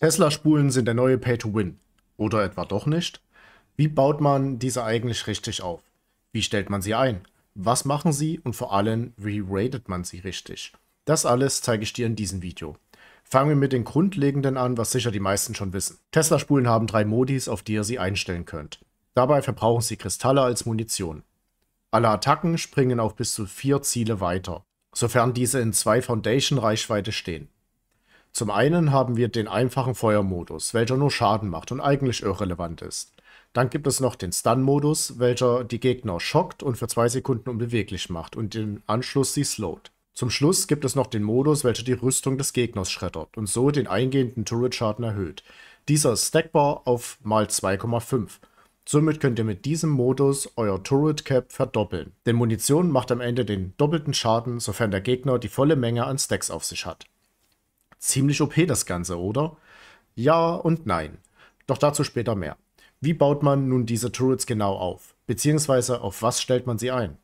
Tesla-Spulen sind der neue Pay-to-Win. Oder etwa doch nicht? Wie baut man diese eigentlich richtig auf? Wie stellt man sie ein? Was machen sie und vor allem, wie ratet man sie richtig? Das alles zeige ich dir in diesem Video. Fangen wir mit den Grundlegenden an, was sicher die meisten schon wissen. Tesla-Spulen haben drei Modis, auf die ihr sie einstellen könnt. Dabei verbrauchen sie Kristalle als Munition. Alle Attacken springen auf bis zu vier Ziele weiter, sofern diese in zwei Foundation-Reichweite stehen. Zum einen haben wir den einfachen Feuermodus, welcher nur Schaden macht und eigentlich irrelevant ist. Dann gibt es noch den Stun-Modus, welcher die Gegner schockt und für zwei Sekunden unbeweglich macht und im Anschluss sie slowt. Zum Schluss gibt es noch den Modus, welcher die Rüstung des Gegners schreddert und so den eingehenden Turret-Schaden erhöht. Dieser ist stackbar auf mal 2,5. Somit könnt ihr mit diesem Modus euer Turret Cap verdoppeln, denn Munition macht am Ende den doppelten Schaden, sofern der Gegner die volle Menge an Stacks auf sich hat. Ziemlich OP das Ganze, oder? Ja und nein. Doch dazu später mehr. Wie baut man nun diese Turrets genau auf? Beziehungsweise auf was stellt man sie ein?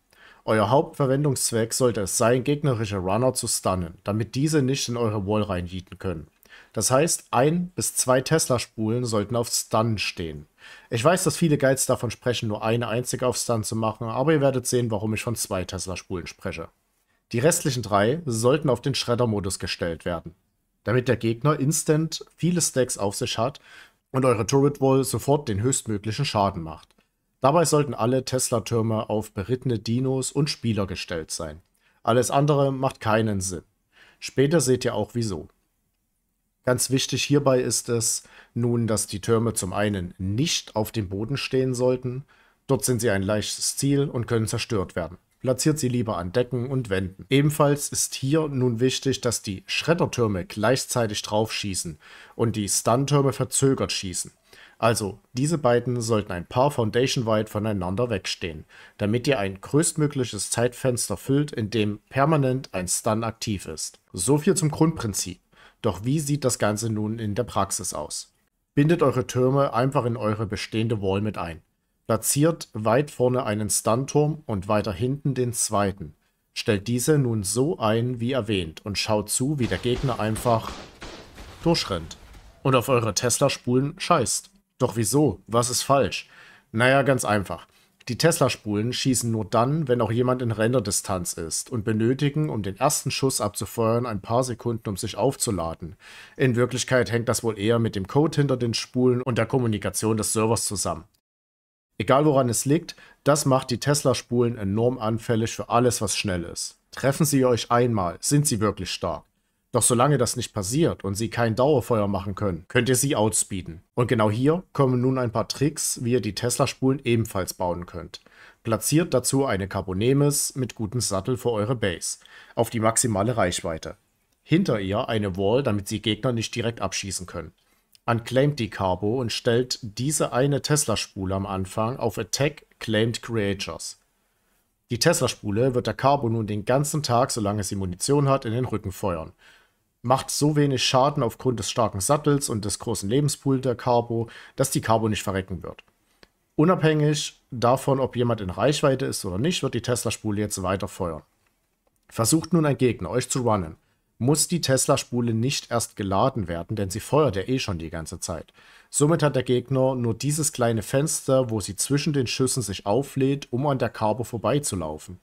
Euer Hauptverwendungszweck sollte es sein, gegnerische Runner zu stunnen, damit diese nicht in eure Wall reinjieten können. Das heißt, ein bis zwei Tesla-Spulen sollten auf Stun stehen. Ich weiß, dass viele Guides davon sprechen, nur eine einzige auf Stun zu machen, aber ihr werdet sehen, warum ich von zwei Tesla-Spulen spreche. Die restlichen drei sollten auf den Shredder-Modus gestellt werden damit der Gegner instant viele Stacks auf sich hat und eure Turret Wall sofort den höchstmöglichen Schaden macht. Dabei sollten alle Tesla-Türme auf berittene Dinos und Spieler gestellt sein. Alles andere macht keinen Sinn. Später seht ihr auch wieso. Ganz wichtig hierbei ist es nun, dass die Türme zum einen nicht auf dem Boden stehen sollten, dort sind sie ein leichtes Ziel und können zerstört werden. Platziert sie lieber an Decken und Wänden. Ebenfalls ist hier nun wichtig, dass die Schreddertürme gleichzeitig drauf schießen und die Stun-Türme verzögert schießen. Also, diese beiden sollten ein paar Foundation weit voneinander wegstehen, damit ihr ein größtmögliches Zeitfenster füllt, in dem permanent ein Stun aktiv ist. So viel zum Grundprinzip. Doch wie sieht das Ganze nun in der Praxis aus? Bindet eure Türme einfach in eure bestehende Wall mit ein platziert weit vorne einen Stunturm und weiter hinten den zweiten, stellt diese nun so ein, wie erwähnt, und schaut zu, wie der Gegner einfach durchrennt und auf eure Tesla-Spulen scheißt. Doch wieso? Was ist falsch? Naja, ganz einfach. Die Tesla-Spulen schießen nur dann, wenn auch jemand in Renderdistanz ist und benötigen, um den ersten Schuss abzufeuern, ein paar Sekunden, um sich aufzuladen. In Wirklichkeit hängt das wohl eher mit dem Code hinter den Spulen und der Kommunikation des Servers zusammen. Egal woran es liegt, das macht die Tesla-Spulen enorm anfällig für alles, was schnell ist. Treffen sie euch einmal, sind sie wirklich stark. Doch solange das nicht passiert und sie kein Dauerfeuer machen können, könnt ihr sie outspeeden. Und genau hier kommen nun ein paar Tricks, wie ihr die Tesla-Spulen ebenfalls bauen könnt. Platziert dazu eine Carbonemis mit gutem Sattel vor eure Base, auf die maximale Reichweite. Hinter ihr eine Wall, damit sie Gegner nicht direkt abschießen können unclaimed Decarbo und stellt diese eine Tesla-Spule am Anfang auf Attack Claimed Creatures. Die Tesla-Spule wird der Carbo nun den ganzen Tag, solange sie Munition hat, in den Rücken feuern. Macht so wenig Schaden aufgrund des starken Sattels und des großen Lebenspools der Carbo, dass die Carbo nicht verrecken wird. Unabhängig davon, ob jemand in Reichweite ist oder nicht, wird die Tesla-Spule jetzt weiter feuern. Versucht nun ein Gegner, euch zu runnen muss die Tesla-Spule nicht erst geladen werden, denn sie feuert ja eh schon die ganze Zeit. Somit hat der Gegner nur dieses kleine Fenster, wo sie zwischen den Schüssen sich auflädt, um an der Carbo vorbeizulaufen.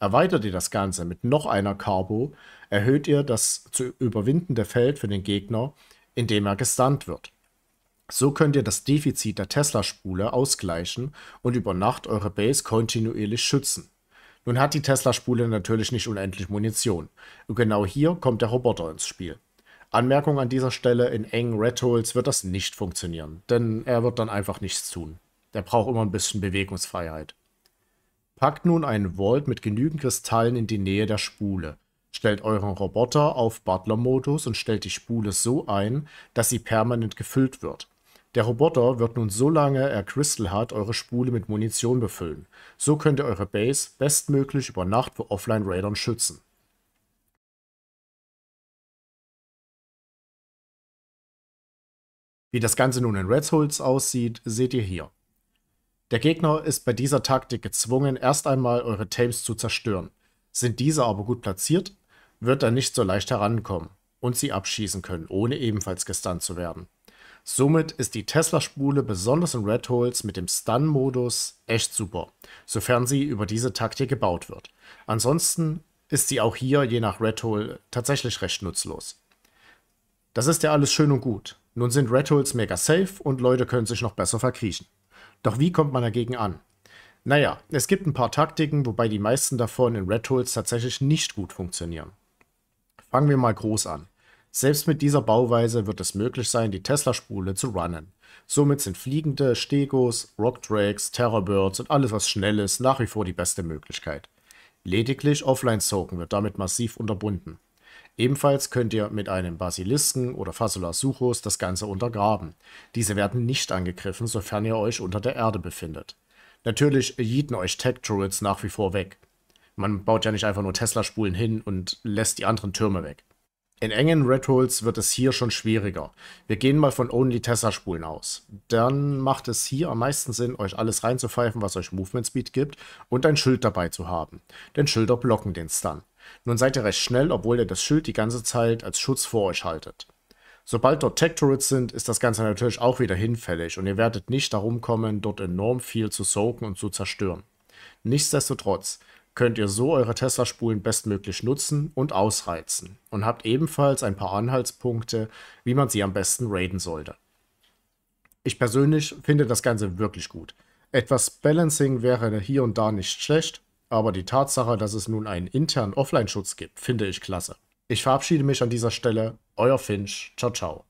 Erweitert ihr das Ganze mit noch einer Carbo, erhöht ihr das zu überwindende Feld für den Gegner, indem er gestunt wird. So könnt ihr das Defizit der Tesla-Spule ausgleichen und über Nacht eure Base kontinuierlich schützen. Nun hat die Tesla-Spule natürlich nicht unendlich Munition. Und genau hier kommt der Roboter ins Spiel. Anmerkung an dieser Stelle, in engen Red Holes wird das nicht funktionieren, denn er wird dann einfach nichts tun. Der braucht immer ein bisschen Bewegungsfreiheit. Packt nun einen Vault mit genügend Kristallen in die Nähe der Spule. Stellt euren Roboter auf Butler-Modus und stellt die Spule so ein, dass sie permanent gefüllt wird. Der Roboter wird nun solange er Crystal hat, eure Spule mit Munition befüllen. So könnt ihr eure Base bestmöglich über Nacht vor Offline-Raidern schützen. Wie das Ganze nun in Red Holes aussieht, seht ihr hier. Der Gegner ist bei dieser Taktik gezwungen, erst einmal eure Tapes zu zerstören. Sind diese aber gut platziert, wird er nicht so leicht herankommen und sie abschießen können, ohne ebenfalls gestunt zu werden. Somit ist die Tesla-Spule besonders in Red Holes mit dem Stun-Modus echt super, sofern sie über diese Taktik gebaut wird. Ansonsten ist sie auch hier je nach Red Hole tatsächlich recht nutzlos. Das ist ja alles schön und gut. Nun sind Red Holes mega safe und Leute können sich noch besser verkriechen. Doch wie kommt man dagegen an? Naja, es gibt ein paar Taktiken, wobei die meisten davon in Red Holes tatsächlich nicht gut funktionieren. Fangen wir mal groß an. Selbst mit dieser Bauweise wird es möglich sein, die Tesla-Spule zu runnen. Somit sind fliegende Stegos, Rockdrakes, Terrorbirds und alles was schnell ist nach wie vor die beste Möglichkeit. Lediglich Offline-Soken wird damit massiv unterbunden. Ebenfalls könnt ihr mit einem Basilisken oder Fasula Suchos das Ganze untergraben. Diese werden nicht angegriffen, sofern ihr euch unter der Erde befindet. Natürlich jieten euch Tech-Turrets nach wie vor weg. Man baut ja nicht einfach nur Tesla-Spulen hin und lässt die anderen Türme weg. In engen Red Holes wird es hier schon schwieriger. Wir gehen mal von Only Tessa-Spulen aus. Dann macht es hier am meisten Sinn, euch alles reinzupfeifen, was euch Movement Speed gibt und ein Schild dabei zu haben. Denn Schilder blocken den Stun. Nun seid ihr recht schnell, obwohl ihr das Schild die ganze Zeit als Schutz vor euch haltet. Sobald dort Tech Turrets sind, ist das Ganze natürlich auch wieder hinfällig und ihr werdet nicht darum kommen, dort enorm viel zu soaken und zu zerstören. Nichtsdestotrotz, könnt ihr so eure Tesla-Spulen bestmöglich nutzen und ausreizen und habt ebenfalls ein paar Anhaltspunkte, wie man sie am besten raiden sollte. Ich persönlich finde das Ganze wirklich gut. Etwas Balancing wäre hier und da nicht schlecht, aber die Tatsache, dass es nun einen internen Offline-Schutz gibt, finde ich klasse. Ich verabschiede mich an dieser Stelle, euer Finch, ciao ciao.